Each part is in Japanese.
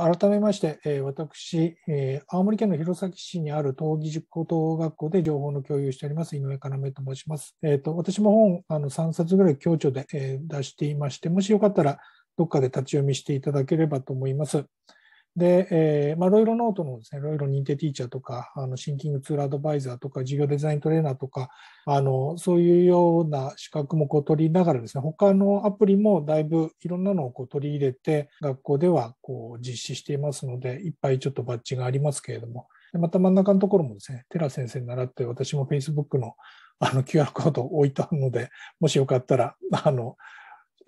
改めまして、え私、え青森県の弘前市にある東義塾高等学校で情報の共有しております、井上要と申します。えーと、私も本あの3冊ぐらい共著で、え出していまして、もしよかったら、どっかで立ち読みしていただければと思います。で、えー、まあ、いろいろノートのですね、いろいろ認定ティーチャーとか、あの、シンキングツールアドバイザーとか、事業デザイントレーナーとか、あの、そういうような資格もこう取りながらですね、他のアプリもだいぶいろんなのをこう取り入れて、学校ではこう実施していますので、いっぱいちょっとバッジがありますけれども、でまた真ん中のところもですね、寺先生に習って、私も Facebook のあの QR コードを置いたので、もしよかったら、あの、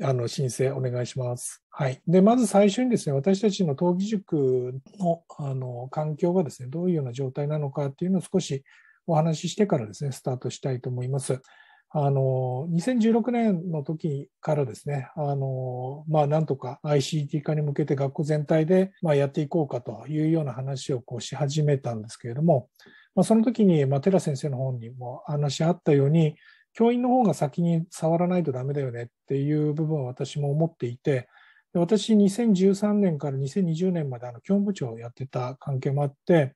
あの申請お願いします。はい。で、まず最初にですね、私たちの登記塾のあの環境がですね、どういうような状態なのかっていうのを少しお話ししてからですね、スタートしたいと思います。あの、2016年の時からですね、あの、まあ、なんとか ICT 化に向けて学校全体で、まあ、やっていこうかというような話をこうし始めたんですけれども、まあ、その時に、まあ、寺先生の方にも話あったように、教員の方が先に触らないとダメだよねっていう部分は私も思っていて、私、2013年から2020年まであの教務部長をやってた関係もあって、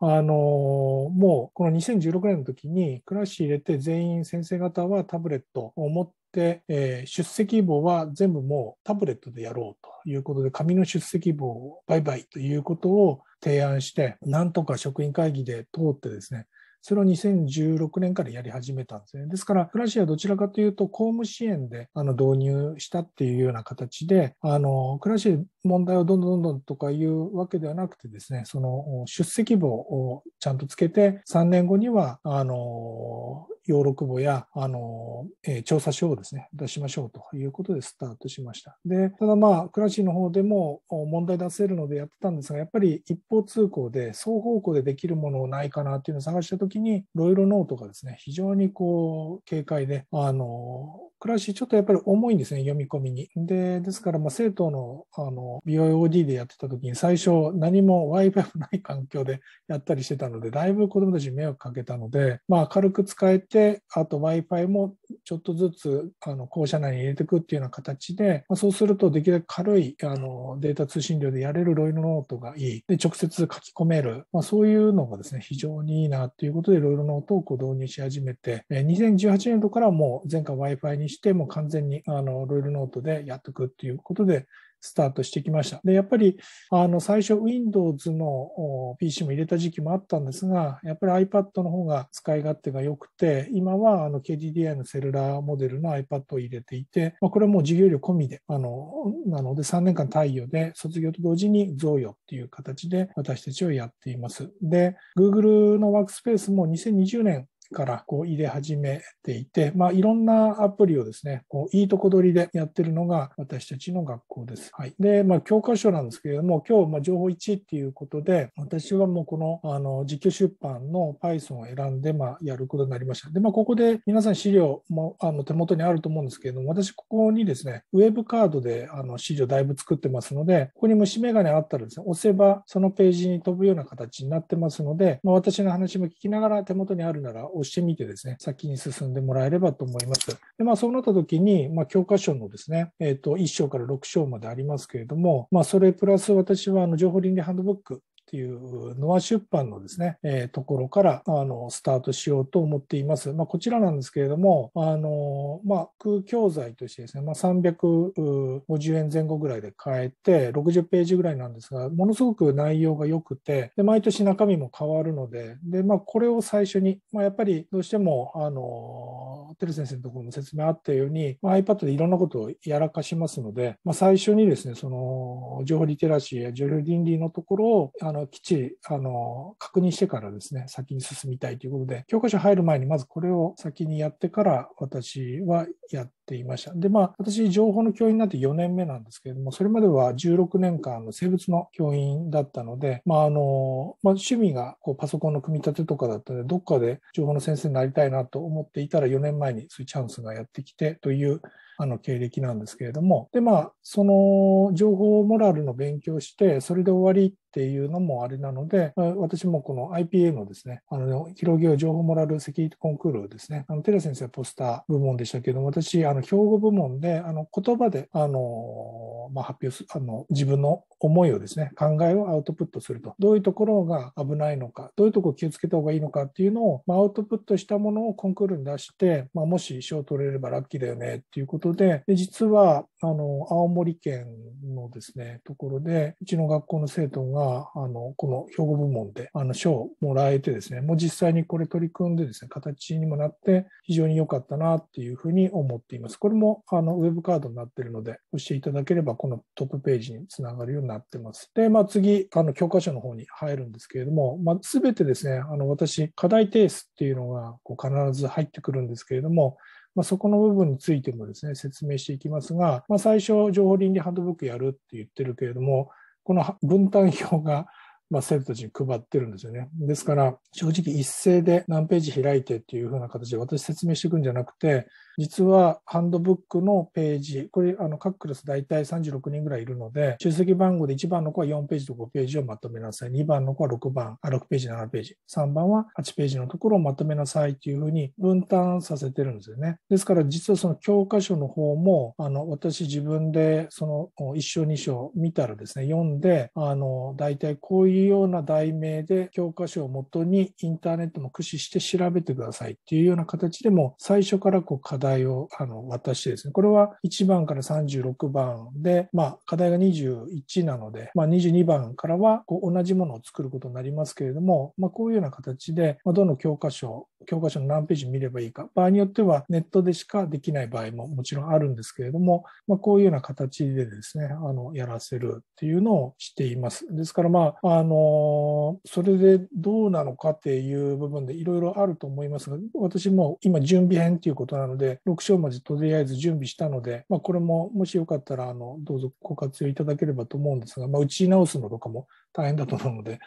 あのもうこの2016年の時にクラッシュ入れて全員先生方はタブレットを持って、えー、出席簿は全部もうタブレットでやろうということで紙の出席簿をバイバイということを提案してなんとか職員会議で通ってですねそれを2016年からやり始めたんですね。ですから、クラシエはどちらかというと、公務支援であの導入したっていうような形で、あの、シエ。問題をどんどんどんどんとかいうわけではなくてですね、その出席簿をちゃんとつけて、3年後には、あの、ヨーロクボや、あの、えー、調査書をですね、出しましょうということでスタートしました。で、ただまあ、クラシーの方でも問題出せるのでやってたんですが、やっぱり一方通行で、双方向でできるものないかなっていうのを探したときに、ロイロノートがですね、非常にこう、軽快で、あの、暮らし、ちょっとやっぱり重いんですね、読み込みに。で、ですから、まあ、生徒の、あの、b o o d でやってた時に、最初、何も Wi-Fi もない環境でやったりしてたので、だいぶ子供たちに迷惑かけたので、まあ、軽く使えて、あと Wi-Fi もちょっとずつ、あの、校舎内に入れていくっていうような形で、まあ、そうすると、できるだけ軽い、あの、データ通信量でやれるロイドノートがいい。で、直接書き込める。まあ、そういうのがですね、非常にいいなっていうことで、ロイドノートをこう導入し始めて、2018年度からもう全館 Wi-Fi にしてもう完全にあのロイルノートでやっとくっていうことでスタートしてきました。で、やっぱり、あの、最初 Windows の PC も入れた時期もあったんですが、やっぱり iPad の方が使い勝手が良くて、今は、あの、KDDI のセルラーモデルの iPad を入れていて、まあ、これはもう授業料込みで、あの、なので3年間貸与で、卒業と同時に贈与っていう形で私たちはやっています。で、Google のワークスペースも2020年からこう入れ始めていて、まあ、いろんなアプリをですね、こういいとこ取りでやってるのが私たちの学校です。はい。で、まあ、教科書なんですけれども、今日、ま情報1っていうことで、私はもうこの、あの、実況出版の Python を選んで、まあ、やることになりました。で、まあ、ここで皆さん資料も、あの、手元にあると思うんですけれども、私、ここにですね、ウェブカードで、あの、資料だいぶ作ってますので、ここに虫眼鏡あったらですね、押せば、そのページに飛ぶような形になってますので、まあ、私の話も聞きながら手元にあるなら押してみてですね、先に進んでもらえればと思います。でまあ、そうなった時に、まあ、教科書のですね、えっ、ー、と、1章から6章までありますけれども、まあ、それプラス私はあの情報倫理ハンドブックっていうノア出版のですね、えー、ところからあのスタートしようと思っています。まあ、こちらなんですけれども、あのまあ、空教材としてですね、まあ、350円前後ぐらいで買えて、60ページぐらいなんですが、ものすごく内容が良くて、で毎年中身も変わるので、でまあ、これを最初に、まあ、やっぱりどうしても、あのテル先生のところも説明あったように、まあ、iPad でいろんなことをやらかしますので、まあ、最初にですね、その情報リテラシーや情報倫理のところをあのきっちりあの確認してからですね、先に進みたいということで、教科書入る前にまずこれを先にやってから私はやってていました。で、まあ、私、情報の教員になって4年目なんですけれども、それまでは16年間の生物の教員だったので、まあ、あの、まあ、趣味がこうパソコンの組み立てとかだったので、どっかで情報の先生になりたいなと思っていたら、4年前にそういうチャンスがやってきてという、あの経歴なんですけれども、で、まあ、その情報モラルの勉強して、それで終わりっていうのもあれなので、私もこの IPA のですね、あの、広げよう情報モラルセキュリティコンクールですね、あの、寺先生はポスター部門でしたけども、私、あの、標語部門で、あの、言葉で、あの、まあ、発表す、あの、自分の思いをですね、考えをアウトプットすると。どういうところが危ないのか、どういうところを気をつけた方がいいのかっていうのを、まあ、アウトプットしたものをコンクールに出して、まあ、もし賞を取れればラッキーだよねっていうことで、で実は、あの、青森県のですね、ところで、うちの学校の生徒が、あの、この兵庫部門で、あの、賞をもらえてですね、もう実際にこれ取り組んでですね、形にもなって、非常に良かったなっていうふうに思っています。これも、あの、ウェブカードになってるので、押していただければ、このトップページにつながるようになってます。で、まあ、次、あの教科書の方に入るんですけれども、まあ、全てですね、あの私、課題提出っていうのがこう必ず入ってくるんですけれども、まあ、そこの部分についてもですね、説明していきますが、まあ、最初、情報倫理ハンドブックやるって言ってるけれども、この分担表がまあ、生徒たちに配ってるんですよね。ですから、正直一斉で何ページ開いてっていう風な形で私説明していくんじゃなくて、実はハンドブックのページ、これ、あの、各クラス大体36人ぐらいいるので、出席番号で1番の子は4ページと5ページをまとめなさい。2番の子は6番、あ、6ページ、7ページ。3番は8ページのところをまとめなさいというふうに分担させてるんですよね。ですから、実はその教科書の方も、あの、私自分で、その、1章2章見たらですね、読んで、あの、大体こういうような題名で教科書をもとにインターネットも駆使して調べてくださいっていうような形でも、最初からこう課題をあの渡してですね、これは1番から36番で、まあ、課題が21なので、まあ、22番からはこう同じものを作ることになりますけれども、まあ、こういうような形で、まあ、どの教科書、教科書の何ページ見ればいいか、場合によってはネットでしかできない場合ももちろんあるんですけれども、まあ、こういうような形でですね、あの、やらせるっていうのをしています。ですから、まあ、あの、それでどうなのかっていう部分でいろいろあると思いますが、私も今準備編っていうことなので、6章までとりあえず準備したので、まあ、これももしよかったら、あの、どうぞご活用いただければと思うんですが、まあ、打ち直すのとかも大変だと思うので、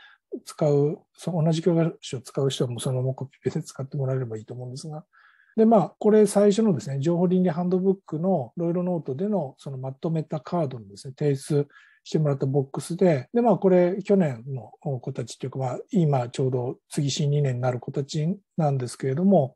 使う、その同じ教科書を使う人はもうそのままコピペで使ってもらえればいいと思うんですが、で、まあ、これ最初のですね、情報倫理ハンドブックのロイロノートでのそのまとめたカードのですね、提出してもらったボックスで、で、まあ、これ去年の子たちというか、まあ、今ちょうど次新2年になる子たちなんですけれども、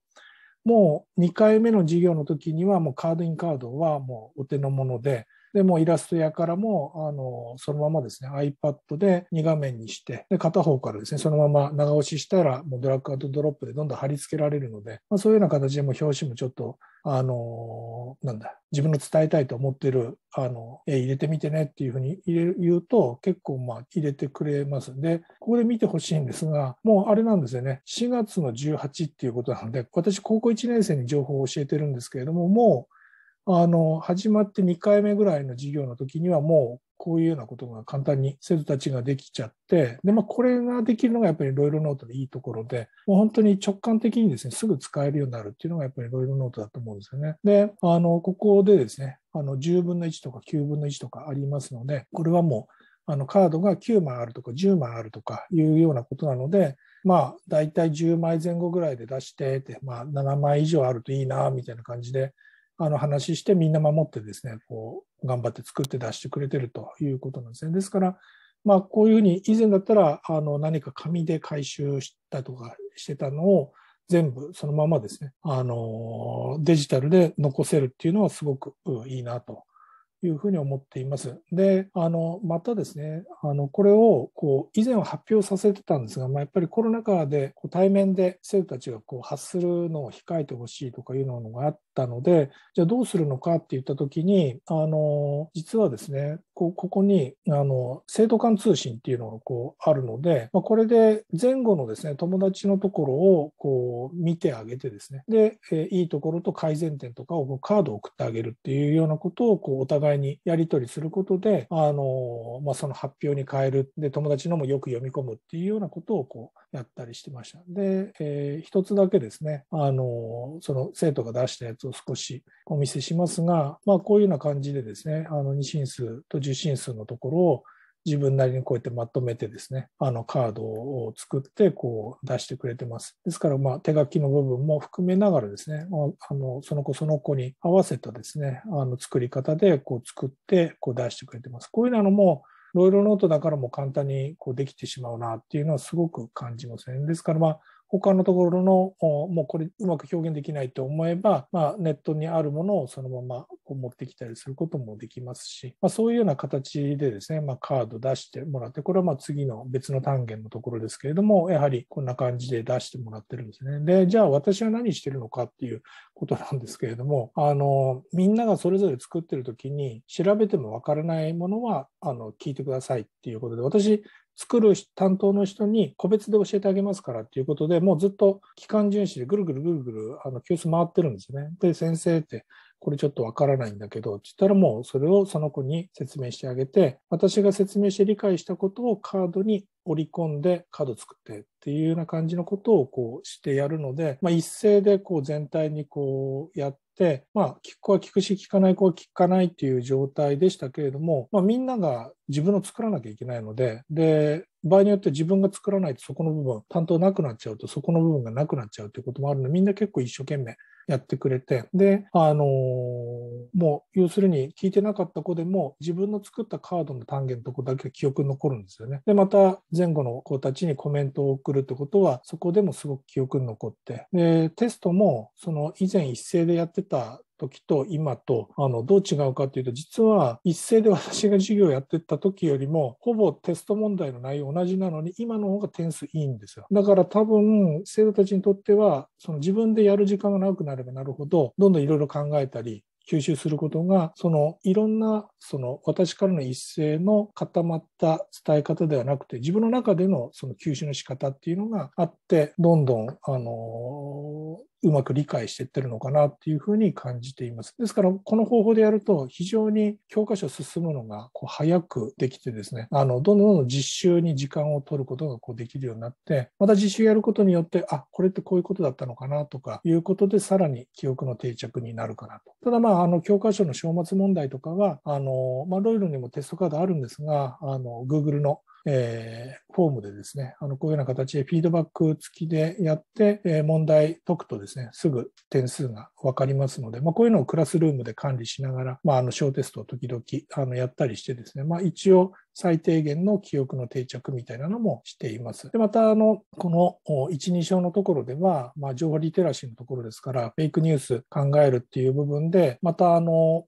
もう2回目の授業の時にはもうカードインカードはもうお手の物ででもイラスト屋からも、あの、そのままですね、iPad で2画面にして、で、片方からですね、そのまま長押ししたら、もうドラッグアウトドロップでどんどん貼り付けられるので、まあ、そういうような形でも表紙もちょっと、あの、なんだ、自分の伝えたいと思ってる、あの、絵入れてみてねっていうふうに入れ言うと、結構まあ入れてくれますんで、ここで見てほしいんですが、もうあれなんですよね、4月の18っていうことなので、私高校1年生に情報を教えてるんですけれども、もう、あの始まって2回目ぐらいの授業の時にはもうこういうようなことが簡単に生徒たちができちゃって、で、まあ、これができるのがやっぱりロイロノートのいいところで、もう本当に直感的にですね、すぐ使えるようになるっていうのがやっぱりロイロノートだと思うんですよね。で、あの、ここでですね、あの、10分の1とか9分の1とかありますので、これはもう、あの、カードが9枚あるとか10枚あるとかいうようなことなので、まあ、大体10枚前後ぐらいで出して、まあ、7枚以上あるといいな、みたいな感じで、あの話してみんな守ってですね、こう、頑張って作って出してくれてるということなんですね。ですから、まあ、こういうふうに以前だったら、あの、何か紙で回収したとかしてたのを、全部そのままですね、あの、デジタルで残せるっていうのはすごくいいなというふうに思っています。で、あの、またですね、あの、これを、こう、以前は発表させてたんですが、まあ、やっぱりコロナ禍でこう対面で生徒たちがこう発するのを控えてほしいとかいうのがあったので、じゃあどうするのかって言った時に、あの、実はですね、ここに、あの、生徒間通信っていうのがこうあるので、まあ、これで前後のですね、友達のところをこう見てあげてですね、で、えいいところと改善点とかをカードを送ってあげるっていうようなことをこうお互いにやり取りすることで、あの、まあ、その発表に変える、で、友達のもよく読み込むっていうようなことをこうやったりしてました。で、えー、一つだけですね、あの、その生徒が出したやつを少しお見せしますが、まあ、こういうような感じでですね、あの2進数と10進数のところを自分なりにこうやってまとめてですね、あのカードを作ってこう出してくれてます。ですから、まあ、手書きの部分も含めながらですね、あのその子その子に合わせたですね、あの作り方でこう作ってこう出してくれてます。こういうのも、ロイロノートだからも簡単にこうできてしまうなっていうのはすごく感じますね。ですから、まあ、他のところの、もうこれうまく表現できないと思えば、まあ、ネットにあるものをそのまま持ってきたりすることもできますし、まあ、そういうような形でですね、まあ、カード出してもらって、これはまあ次の別の単元のところですけれども、やはりこんな感じで出してもらってるんですね。で、じゃあ私は何してるのかっていうことなんですけれども、あの、みんながそれぞれ作ってる時に調べてもわからないものは、あの、聞いてくださいっていうことで、私、作る担当の人に個別で教えてあげますからっていうことで、もうずっと期間巡視でぐるぐるぐるぐる、あの、教室回ってるんですよね。で、先生って、これちょっとわからないんだけど、って言ったらもうそれをその子に説明してあげて、私が説明して理解したことをカードに織り込んでカード作ってっていうような感じのことをこうしてやるので、まあ、一斉でこう全体にこうやっ、まあ、聞く子は聞くし、聞かない子は聞かないっていう状態でしたけれども、まあ、みんなが自分の作らなきゃいけないので、で、場合によって自分が作らないとそこの部分、担当なくなっちゃうとそこの部分がなくなっちゃうということもあるので、みんな結構一生懸命やってくれて、で、あのー、もう要するに聞いてなかった子でも自分の作ったカードの単元のとこだけ記憶に残るんですよね。で、また前後の子たちにコメントを送るってことはそこでもすごく記憶に残って、で、テストもその以前一斉でやってた時と今とあのどう違うかというと実は一斉で私が授業やってった時よりもほぼテスト問題の内容同じなのに今の方が点数いいんですよだから多分生徒たちにとってはその自分でやる時間が長くなればなるほどどんどんいろいろ考えたり吸収することが、そのいろんなその私からの一斉の固まった伝え方ではなくて、自分の中でのその吸収の仕方っていうのがあって、どんどん、あのうまく理解していってるのかなっていうふうに感じています。ですから、この方法でやると、非常に教科書進むのがこう早くできてですね、あの、どんどんどん実習に時間を取ることがこうできるようになって、また実習やることによって、あ、これってこういうことだったのかなとかいうことで、さらに記憶の定着になるかなと。ただ、まあ、あの、教科書の章末問題とかは、あの、まあ、ロイルにもテストカードあるんですが、あの、Google のえー、フォームでですね、あのこういうような形でフィードバック付きでやって、えー、問題解くとですね、すぐ点数が分かりますので、まあ、こういうのをクラスルームで管理しながら、まあ、あの小テストを時々あのやったりしてですね、まあ、一応最低限の記憶の定着みたいなのもしています。でまたあのこの1、2章のところでは、まあ、情報リテラシーのところですからフェイクニュース考えるっていう部分でまたあの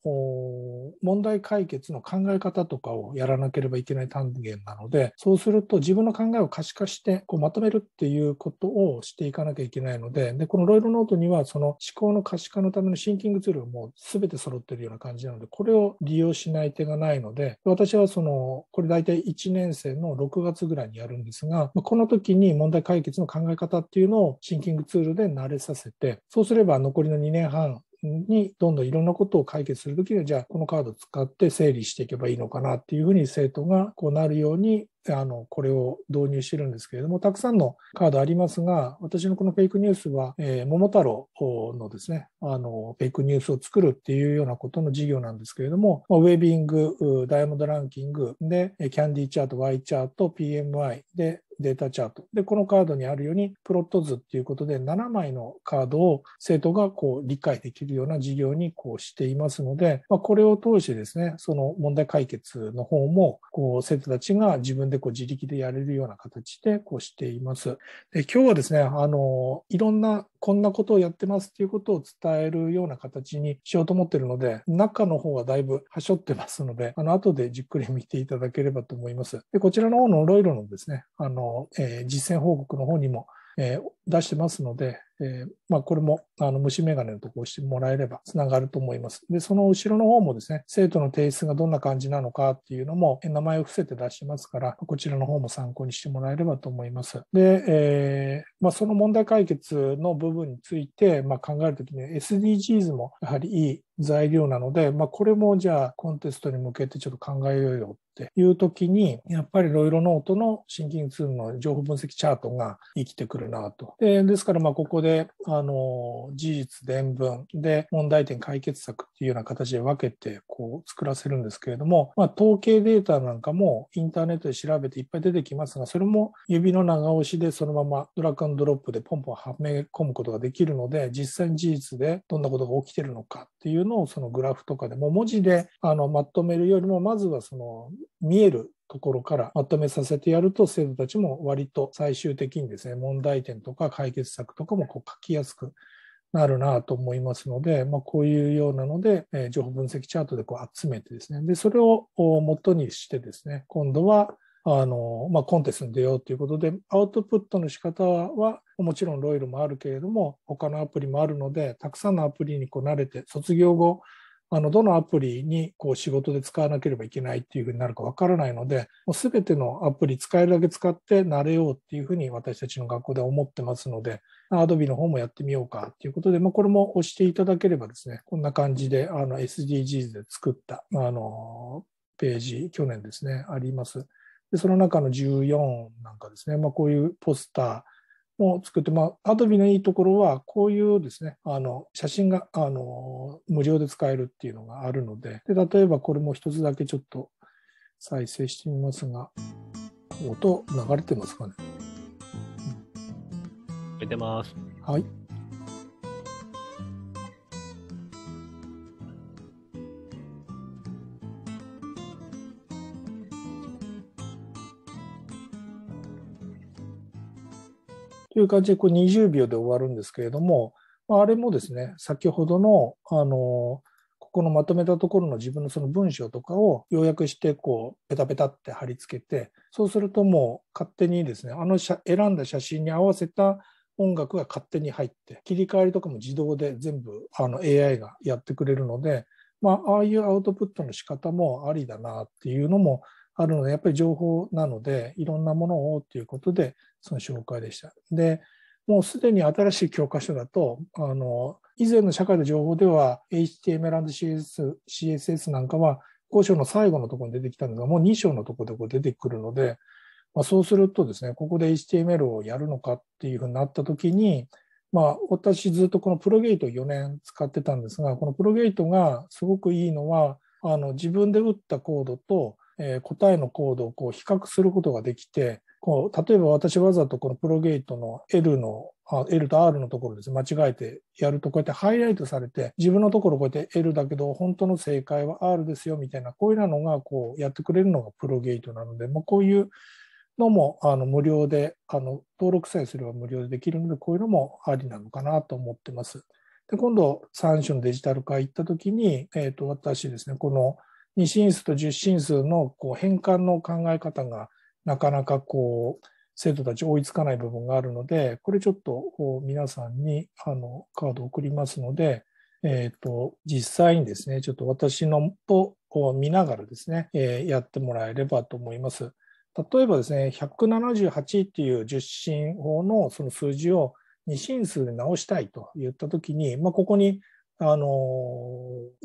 問題解決の考え方とかをやらなければいけない単元なのでそうすると自分の考えを可視化してこうまとめるっていうことをしていかなきゃいけないのででこのロイドノートにはその思考の可視化のためのシンキングツールも全て揃ってるような感じなのでこれを利用しない手がないので私はそのここれ大体1年生の6月ぐらいにやるんですが、この時に問題解決の考え方っていうのをシンキングツールで慣れさせて、そうすれば残りの2年半、にどんどんいろんなことを解決するときには、じゃあこのカードを使って整理していけばいいのかなっていうふうに生徒がこうなるようにあの、これを導入してるんですけれども、たくさんのカードありますが、私のこのフェイクニュースは、えー、桃太郎のですね、あの、フェイクニュースを作るっていうようなことの事業なんですけれども、ウェビング、ダイヤモンドランキングで、キャンディーチャート、Y チャート、PMI で、データチャート。で、このカードにあるように、プロット図っていうことで、7枚のカードを生徒がこう理解できるような事業にこうしていますので、まあ、これを通してですね、その問題解決の方も、こう、生徒たちが自分でこう自力でやれるような形でこうしています。で今日はですね、あの、いろんなこんなことをやってますっていうことを伝えるような形にしようと思ってるので、中の方はだいぶはしょってますので、あの、後でじっくり見ていただければと思います。でこちらの方のロイロのですね、あの、えー、実践報告の方にも、えー、出してますので、えー、まあ、これもあの虫眼鏡のとこ押してもらえればつながると思います。で、その後ろの方もですね、生徒の提出がどんな感じなのかっていうのも名前を伏せて出しますから、こちらの方も参考にしてもらえればと思います。で、えー、まあ、その問題解決の部分について、まあ、考えるときに SDGs もやはりいい材料なので、まあ、これもじゃあコンテストに向けてちょっと考えようよっていう時に、やっぱりろいろノートのシンキングツールの情報分析チャートが生きてくるなと。でですから、まここでで、あの、事実、伝文で問題点解決策っていうような形で分けて、こう、作らせるんですけれども、まあ、統計データなんかもインターネットで調べていっぱい出てきますが、それも指の長押しでそのままドラッグドロップでポンポンはめ込むことができるので、実際に事実でどんなことが起きてるのかっていうのを、そのグラフとかでも文字であのまとめるよりも、まずはその見えるところからまとめさせてやると生徒たちも割と最終的にですね問題点とか解決策とかもこう書きやすくなるなと思いますので、まあ、こういうようなので、え情報分析チャートでこう集めてですね、で、それを元にしてですね、今度は、あの、まあ、コンテストに出ようということで、アウトプットの仕方は、もちろんロイルもあるけれども、他のアプリもあるので、たくさんのアプリにこう慣れて、卒業後、あのどのアプリにこう仕事で使わなければいけないっていうふうになるかわからないので、もう全てのアプリ使えるだけ使って慣れようっていうふうに私たちの学校では思ってますので、Adobe の方もやってみようかっていうことで、まあ、これも押していただければですね、こんな感じであの SDGs で作ったあのページ、去年ですね、あります。でその中の14なんかですね、まあ、こういうポスター、を作って、まあ、アドビのいいところは、こういうですね、あの、写真が、あの、無料で使えるっていうのがあるので、で例えばこれも一つだけちょっと再生してみますが、音流れてますかね。出てます。はい。という感じでこれ20秒で終わるんですけれども、あれもですね、先ほどの、あの、ここのまとめたところの自分のその文章とかを要約して、こう、ペタペタって貼り付けて、そうするともう勝手にですね、あの選んだ写真に合わせた音楽が勝手に入って、切り替わりとかも自動で全部あの AI がやってくれるので、まあ、ああいうアウトプットの仕方もありだなっていうのも、あるので、やっぱり情報なので、いろんなものをということで、その紹介でした。で、もうすでに新しい教科書だと、あの、以前の社会の情報では、HTML&CSS CSS なんかは、5章の最後のところに出てきたのが、もう2章のところでこう出てくるので、まあ、そうするとですね、ここで HTML をやるのかっていうふうになったときに、まあ、私ずっとこのプロゲート4年使ってたんですが、このプロゲートがすごくいいのは、あの自分で打ったコードとえー、答えのコードをこう比較することができて、こう例えば私わざとこのプロゲートの L のあ L と R のところです間違えてやるとこうやってハイライトされて自分のところこうやって L だけど本当の正解は R ですよみたいなこういうのがこうやってくれるのがプロゲートなので、まあ、こういうのもあの無料であの登録さえすれば無料でできるのでこういうのもありなのかなと思ってます。で今度3種のデジタル化行った時に、えー、と私ですねこの2進数と10進数のこう変換の考え方がなかなかこう生徒たち追いつかない部分があるので、これちょっと皆さんにあのカードを送りますので、えっ、ー、と、実際にですね、ちょっと私のと見ながらですね、えー、やってもらえればと思います。例えばですね、178っていう十進法のその数字を2進数で直したいと言ったときに、まあ、ここに、あの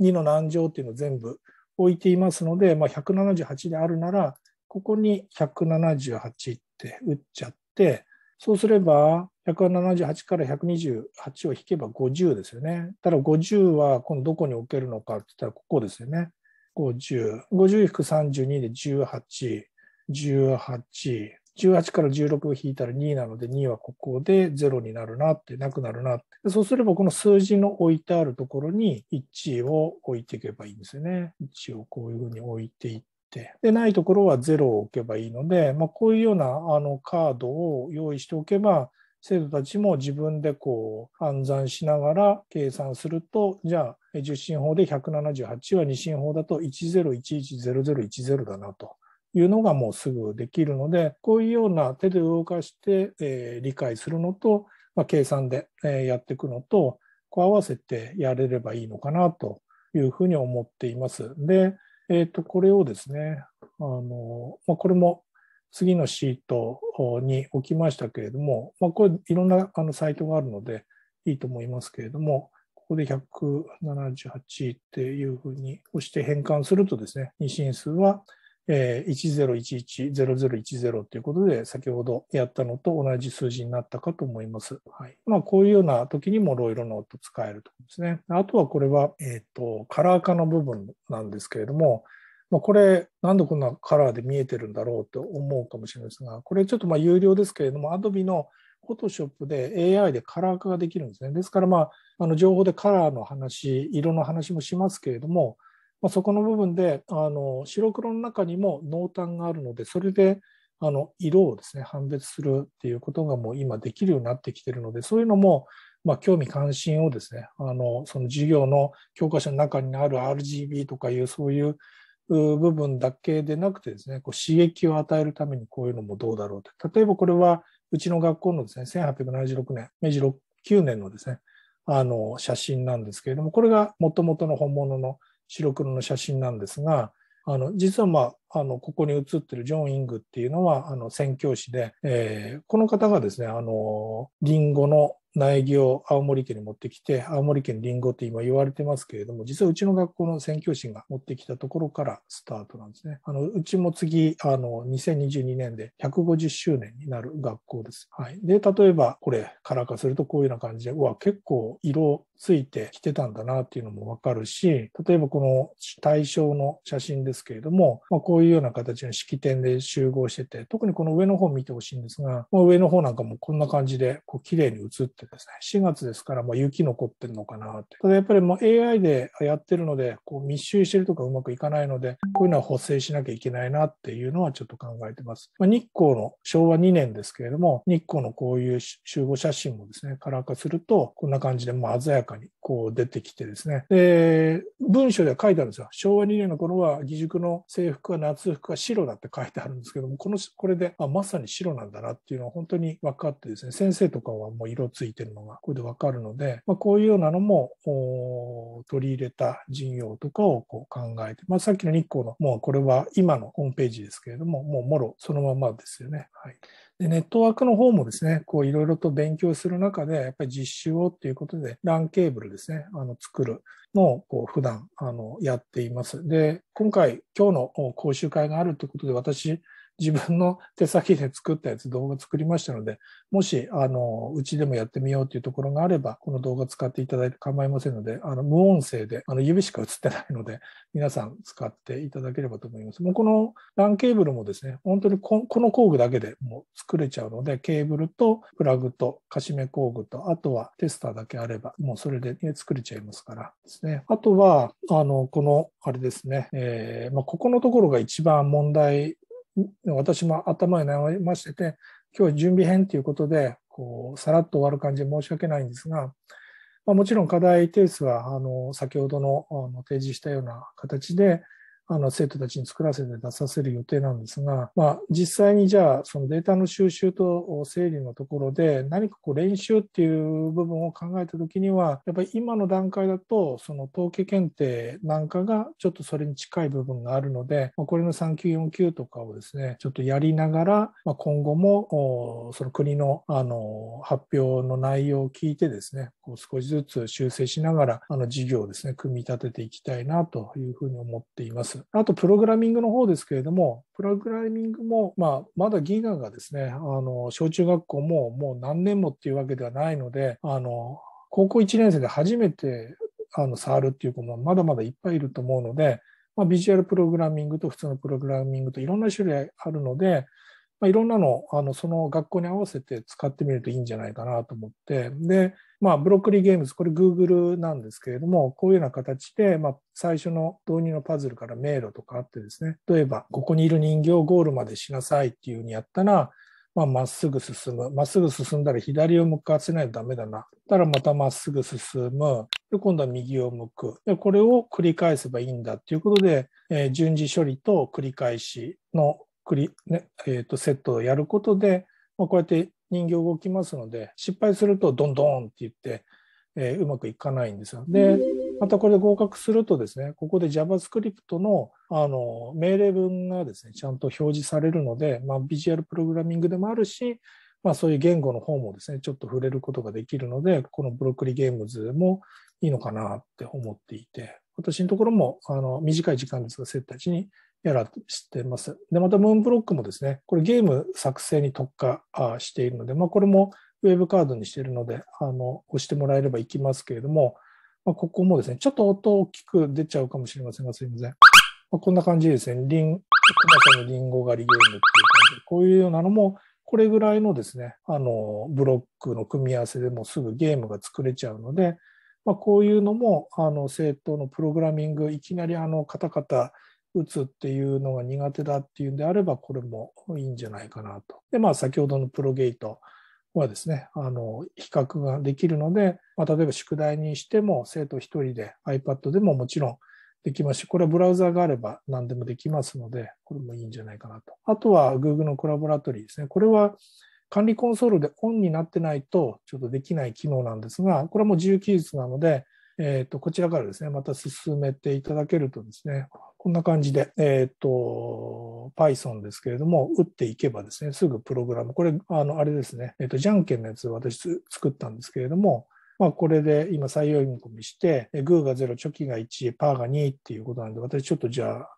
2の何乗っていうのを全部置いていますので、まあ、178であるなら、ここに178って打っちゃって、そうすれば、178から128を引けば50ですよね。ただ50は今度どこに置けるのかって言ったらここですよね。50。50 32で18。18。18から16を引いたら2なので、2はここで0になるなって、なくなるなって。そうすれば、この数字の置いてあるところに1を置いていけばいいんですよね。1をこういうふうに置いていって。で、ないところは0を置けばいいので、まあ、こういうようなあのカードを用意しておけば、生徒たちも自分でこう暗算しながら計算すると、じゃあ、受信法で178は2進法だと10110010だなと。いうのがもうすぐできるので、こういうような手で動かして、えー、理解するのと、まあ、計算で、えー、やっていくのと、こう合わせてやれればいいのかなというふうに思っています。で、えっ、ー、と、これをですね、あの、まあ、これも次のシートに置きましたけれども、まあ、これいろんなあのサイトがあるのでいいと思いますけれども、ここで178っていうふうに押して変換するとですね、二進数はえー、1011-0010ということで、先ほどやったのと同じ数字になったかと思います。はい。まあ、こういうような時にもロイロノート使えるとんですね。あとはこれは、えっ、ー、と、カラー化の部分なんですけれども、まあ、これ、なんでこんなカラーで見えてるんだろうと思うかもしれないですが、これちょっとまあ有料ですけれども、Adobe の Photoshop で AI でカラー化ができるんですね。ですから、まあ、あの情報でカラーの話、色の話もしますけれども、まあ、そこの部分であの白黒の中にも濃淡があるのでそれであの色をですね判別するっていうことがもう今できるようになってきてるのでそういうのもまあ、興味関心をですねあのその授業の教科書の中にある RGB とかいうそういう部分だけでなくてですねこう刺激を与えるためにこういうのもどうだろうと例えばこれはうちの学校のですね1876年明治9年のですねあの写真なんですけれどもこれがもともとの本物の白黒の写真なんですが、あの実は、まあ、あのここに写ってるジョン・イングっていうのはあの宣教師で、えー、この方がですねあのリンゴの苗木を青森県に持ってきて青森県リンゴって今言われてますけれども実はうちの学校の宣教師が持ってきたところからスタートなんですねあのうちも次あの2022年で150周年になる学校です、はい、で例えばこれカラー化するとこういうような感じでうわ結構色ついてきてたんだなっていうのもわかるし、例えばこの対象の写真ですけれども、まあ、こういうような形の式典で集合してて、特にこの上の方見てほしいんですが、まあ、上の方なんかもこんな感じでこう綺麗に写ってですね、4月ですからまあ雪残ってるのかなって。ただやっぱりもう AI でやってるので、こう密集してるとかうまくいかないので、こういうのは補正しなきゃいけないなっていうのはちょっと考えてます。まあ、日光の昭和2年ですけれども、日光のこういう集合写真もですね、カラー化すると、こんな感じでも鮮やかかにこう出てきてですね。で、文章では書いてあるんですよ。昭和2年の頃は義塾の制服は夏服は白だって書いてあるんですけども、この、これで、あ、まさに白なんだなっていうのは本当に分かってですね、先生とかはもう色ついてるのがこれで分かるので、まあ、こういうようなのも取り入れた事業とかをこう考えて、まあ、さっきの日光の、もうこれは今のホームページですけれども、もうもろそのままですよね。はい。で、ネットワークの方もですね、こういろいろと勉強する中で、やっぱり実習をっていうことで、LAN ケーブルですね、あの、作るのをこう普段、あの、やっています。で、今回、今日の講習会があるということで、私、自分の手先で作ったやつ動画作りましたので、もし、あの、うちでもやってみようっていうところがあれば、この動画使っていただいて構いませんので、あの、無音声で、あの、指しか映ってないので、皆さん使っていただければと思います。もうこの LAN ケーブルもですね、本当にこの工具だけでもう作れちゃうので、ケーブルとプラグとかしめ工具と、あとはテスターだけあれば、もうそれで、ね、作れちゃいますからですね。あとは、あの、この、あれですね、えー、まあ、ここのところが一番問題私も頭に悩ましてて、今日準備編ということで、こう、さらっと終わる感じで申し訳ないんですが、まあ、もちろん課題提出は、あの、先ほどのあの提示したような形で、あの生徒たちに作らせて出させる予定なんですが、まあ、実際にじゃあそのデータの収集と整理のところで何かこう練習っていう部分を考えた時にはやっぱり今の段階だとその統計検定なんかがちょっとそれに近い部分があるので、まあ、これの3級4級とかをですねちょっとやりながら、まあ、今後もその国のあの発表の内容を聞いてですねこう少しずつ修正しながらあの事業をですね組み立てていきたいなというふうに思っています。。あと、プログラミングの方ですけれども、プログラミングも、まあ、まだギガがですね、あの、小中学校ももう何年もっていうわけではないので、あの、高校1年生で初めて、あの、触るっていう子もまだまだいっぱいいると思うので、まあ、ビジュアルプログラミングと普通のプログラミングといろんな種類あるので、まあ、いろんなのあのその学校に合わせて使ってみるといいんじゃないかなと思ってで、まあ、ブロッコリーゲームズこれ Google なんですけれどもこういうような形で、まあ、最初の導入のパズルから迷路とかあってですね例えばここにいる人形をゴールまでしなさいっていうふうにやったらまあ、っすぐ進む。まっすぐ進んだら左を向かせないとダメだな。たらまたまっすぐ進む。で、今度は右を向く。で、これを繰り返せばいいんだっていうことで、えー、順次処理と繰り返しのくり、ねえー、とセットをやることで、まあ、こうやって人形動きますので失敗するとドンドンって言って、えー、うまくいかないんですよ。でまたこれで合格するとですねここで JavaScript のあの命令文がですねちゃんと表示されるので、まあ、ビジュアルプログラミングでもあるし、まあ、そういう言語の方もですねちょっと触れることができるのでこのブロックリゲームズもいいのかなって思っていて私のところもあの短い時間ですが生徒たにやらしてます。で、またムーンブロックもですね、これゲーム作成に特化しているので、まあ、これもウェブカードにしているので、あの、押してもらえればいきますけれども、まあ、ここもですね、ちょっと音大きく出ちゃうかもしれませんが、すいません。まあ、こんな感じですね、リン、熊ちのリンゴ狩りゲームっていう感じで、こういうようなのも、これぐらいのですね、あの、ブロックの組み合わせでもすぐゲームが作れちゃうので、まあ、こういうのも、あの、正当のプログラミング、いきなりあの、カタカタ打つっていうのが苦手だっていうんであれば、これもいいんじゃないかなと。で、まあ、先ほどのプロゲートはですね、あの、比較ができるので、まあ、例えば宿題にしても、生徒1人で iPad でももちろんできますし、これはブラウザがあれば何でもできますので、これもいいんじゃないかなと。あとは Google のコラボラトリーですね。これは管理コンソールでオンになってないとちょっとできない機能なんですが、これはもう自由記述なので、えー、とこちらからですね、また進めていただけるとですね、こんな感じで、えっ、ー、と、Python ですけれども、打っていけばですね、すぐプログラム、これ、あの、あれですね、えっ、ー、と、じゃんけんのやつ私作ったんですけれども、まあ、これで今採用見込みして、グーが0、チョキが1、パーが2っていうことなんで、私ちょっとじゃあ、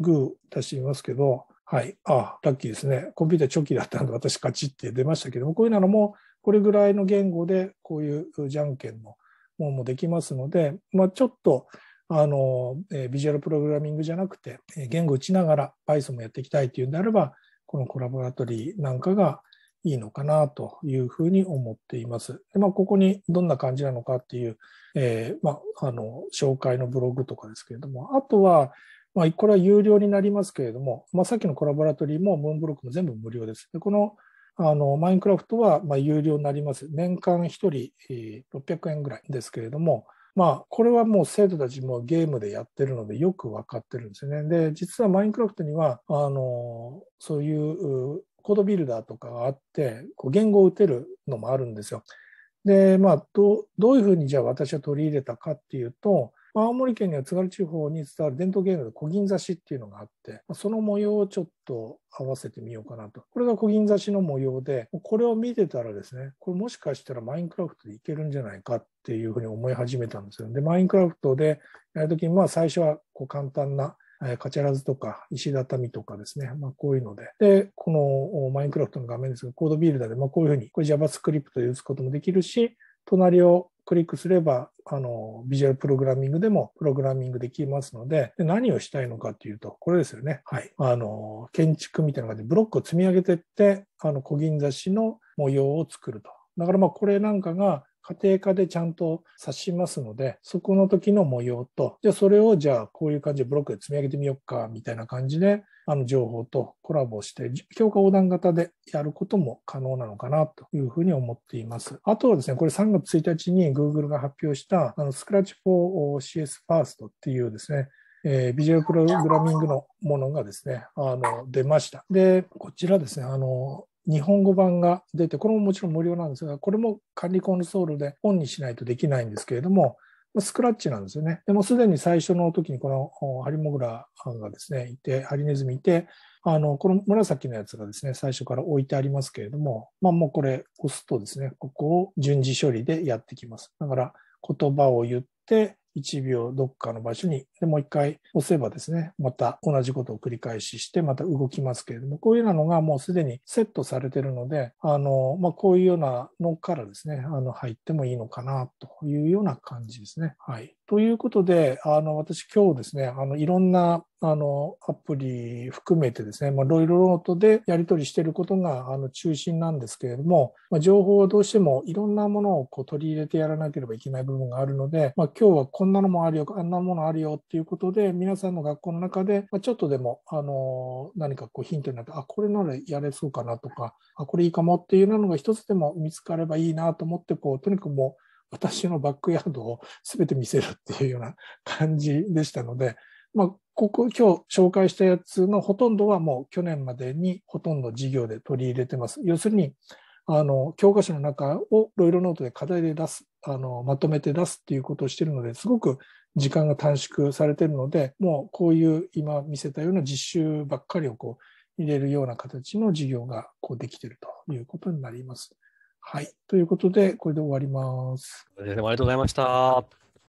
グー出してみますけど、はい。あ、ラッキーですね。コンピューターチョキだったんで、私カチって出ましたけども、こういうのも、これぐらいの言語で、こういうじゃんけんのものもできますので、まあ、ちょっと、あの、えビジュアルプログラミングじゃなくて、言語打ちながら Python もやっていきたいというんであれば、このコラボラトリーなんかがいいのかなというふうに思っています。でまあ、ここにどんな感じなのかっていう、えー、まあ、あの紹介のブログとかですけれども、あとは、まあ、これは有料になりますけれども、まあ、さっきのコラボラトリーもムーンブロックも全部無料です。でこのあのマインクラフトはま有料になります。年間1人600円ぐらいですけれども、まあ、これはもう生徒たちもゲームでやってるのでよく分かってるんですよね。で、実はマインクラフトには、あの、そういうコードビルダーとかがあって、こう言語を打てるのもあるんですよ。で、まあ、どういうふうにじゃあ私は取り入れたかっていうと、青森県には津軽地方に伝わる伝統芸能で小銀刺しっていうのがあって、その模様をちょっと合わせてみようかなと。これが小銀刺しの模様で、これを見てたらですね、これもしかしたらマインクラフトでいけるんじゃないかっていうふうに思い始めたんですよ。で、マインクラフトでやるときに、まあ最初はこう簡単なカチャラズとか石畳とかですね、まあ、こういうので。で、このマインクラフトの画面ですが、コードビルダーで、まあ、こういうふうにこれ JavaScript で打つこともできるし、隣をクリックすれば、あの、ビジュアルプログラミングでもプログラミングできますので、で何をしたいのかっていうと、これですよね。はい。あの、建築みたいな感じでブロックを積み上げてって、あの、小銀座市の模様を作ると。だからまあこれなんかが家庭科でちゃんと指しますので、そこの時の模様と、じゃあそれをじゃあこういう感じでブロックで積み上げてみようか、みたいな感じで、あの情報とコラボして、教科横断型でやることも可能なのかなというふうに思っています。あとはですね、これ3月1日に Google が発表した、あの Scratch for CS First っていうですね、えー、ビジュアルプログラミングのものがですね、あの、出ました。で、こちらですね、あの、日本語版が出て、これももちろん無料なんですが、これも管理コンソールでオンにしないとできないんですけれども、スクラッチなんですよね。でもすでに最初の時にこのハリモグラがですね、いて、ハリネズミいて、あの、この紫のやつがですね、最初から置いてありますけれども、まあもうこれ押すとですね、ここを順次処理でやってきます。だから言葉を言って、1秒どっかの場所に、でもう一回押せばですね、また同じことを繰り返しして、また動きますけれども、こういうようなのがもうすでにセットされてるので、あの、まあ、こういうようなのからですね、あの、入ってもいいのかな、というような感じですね。はい。ということで、あの、私今日ですね、あの、いろんなあの、アプリ含めてですね、まあ、ロイロートでやり取りしていることが、あの、中心なんですけれども、まあ、情報はどうしてもいろんなものをこう取り入れてやらなければいけない部分があるので、まあ、今日はこんなのもあるよ、あんなものあるよっていうことで、皆さんの学校の中で、まあ、ちょっとでも、あの、何かこうヒントになって、あ、これならやれそうかなとか、あ、これいいかもっていうのが一つでも見つかればいいなと思って、こう、とにかくもう、私のバックヤードを全て見せるっていうような感じでしたので、まあ、ここ今日紹介したやつのほとんどはもう去年までにほとんど授業で取り入れてます。要するに、あの、教科書の中をロイロノートで課題で出す、あの、まとめて出すっていうことをしてるので、すごく時間が短縮されてるので、もうこういう今見せたような実習ばっかりをこう入れるような形の授業がこうできてるということになります。はい。ということで、これで終わります。先生もありがとうございました。